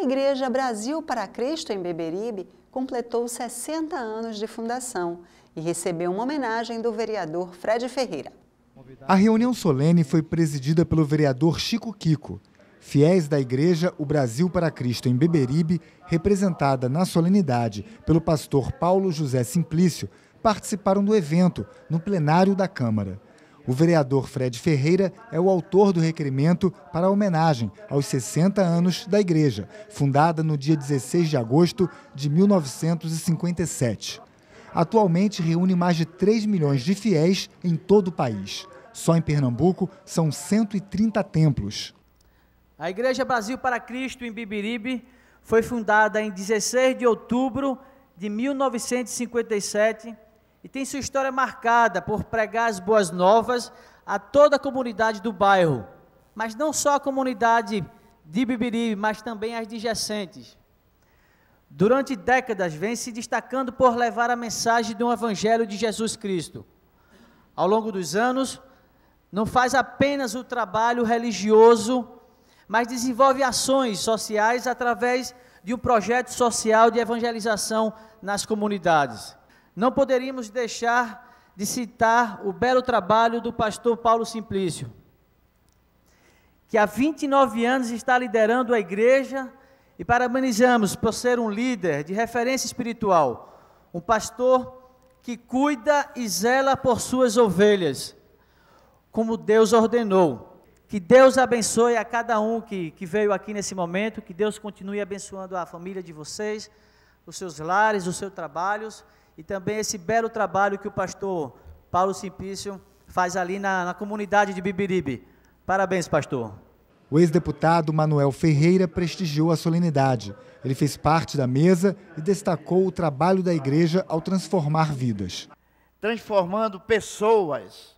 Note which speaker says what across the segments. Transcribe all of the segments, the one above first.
Speaker 1: A Igreja Brasil para Cristo em Beberibe completou 60 anos de fundação e recebeu uma homenagem do vereador Fred Ferreira.
Speaker 2: A reunião solene foi presidida pelo vereador Chico Kiko. Fiéis da Igreja O Brasil para Cristo em Beberibe, representada na solenidade pelo pastor Paulo José Simplício, participaram do evento no plenário da Câmara. O vereador Fred Ferreira é o autor do requerimento para a homenagem aos 60 anos da igreja, fundada no dia 16 de agosto de 1957. Atualmente reúne mais de 3 milhões de fiéis em todo o país. Só em Pernambuco são 130 templos.
Speaker 1: A Igreja Brasil para Cristo em Bibiribe foi fundada em 16 de outubro de 1957 e tem sua história marcada por pregar as boas novas a toda a comunidade do bairro, mas não só a comunidade de Bibiri, mas também as adjacentes. Durante décadas vem se destacando por levar a mensagem do evangelho de Jesus Cristo. Ao longo dos anos, não faz apenas o trabalho religioso, mas desenvolve ações sociais através de um projeto social de evangelização nas comunidades. Não poderíamos deixar de citar o belo trabalho do pastor Paulo Simplício, que há 29 anos está liderando a igreja e parabenizamos por ser um líder de referência espiritual, um pastor que cuida e zela por suas ovelhas, como Deus ordenou. Que Deus abençoe a cada um que, que veio aqui nesse momento, que Deus continue abençoando a família de vocês, os seus lares, os seus trabalhos e também esse belo trabalho que o pastor Paulo Simplício faz ali na, na comunidade de Bibiribe. Parabéns, pastor.
Speaker 2: O ex-deputado Manuel Ferreira prestigiou a solenidade. Ele fez parte da mesa e destacou o trabalho da igreja ao transformar vidas.
Speaker 3: Transformando pessoas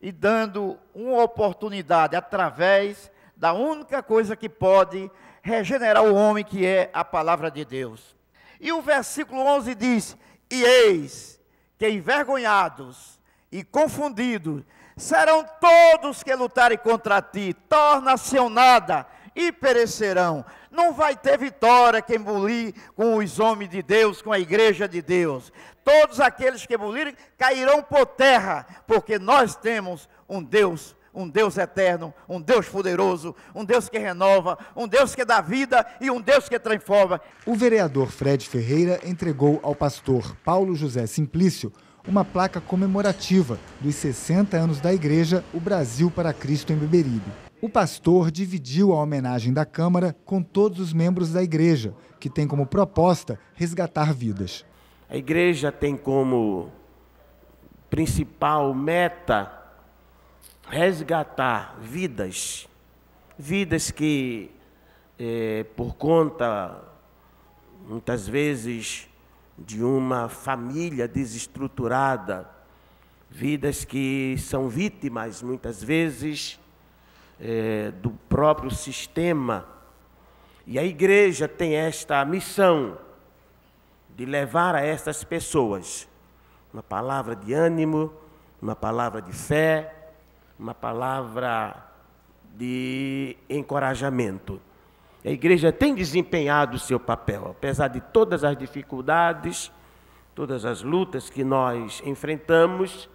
Speaker 3: e dando uma oportunidade através da única coisa que pode regenerar o homem, que é a palavra de Deus. E o versículo 11 diz: e eis que envergonhados e confundidos serão todos que lutarem contra ti, tornar-se-ão nada e perecerão. Não vai ter vitória quem bulir com os homens de Deus, com a igreja de Deus. Todos aqueles que bulirem cairão por terra, porque nós temos um Deus um Deus eterno, um Deus poderoso, um Deus que renova, um Deus que dá vida e um Deus que transforma.
Speaker 2: O vereador Fred Ferreira entregou ao pastor Paulo José Simplício uma placa comemorativa dos 60 anos da igreja O Brasil para Cristo em Beberibe. O pastor dividiu a homenagem da Câmara com todos os membros da igreja, que tem como proposta resgatar vidas.
Speaker 4: A igreja tem como principal meta resgatar vidas, vidas que, é, por conta, muitas vezes, de uma família desestruturada, vidas que são vítimas, muitas vezes, é, do próprio sistema. E a igreja tem esta missão de levar a essas pessoas uma palavra de ânimo, uma palavra de fé, uma palavra de encorajamento. A igreja tem desempenhado o seu papel, apesar de todas as dificuldades, todas as lutas que nós enfrentamos,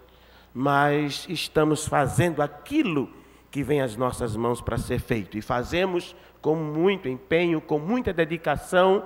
Speaker 4: mas estamos fazendo aquilo que vem às nossas mãos para ser feito e fazemos com muito empenho, com muita dedicação.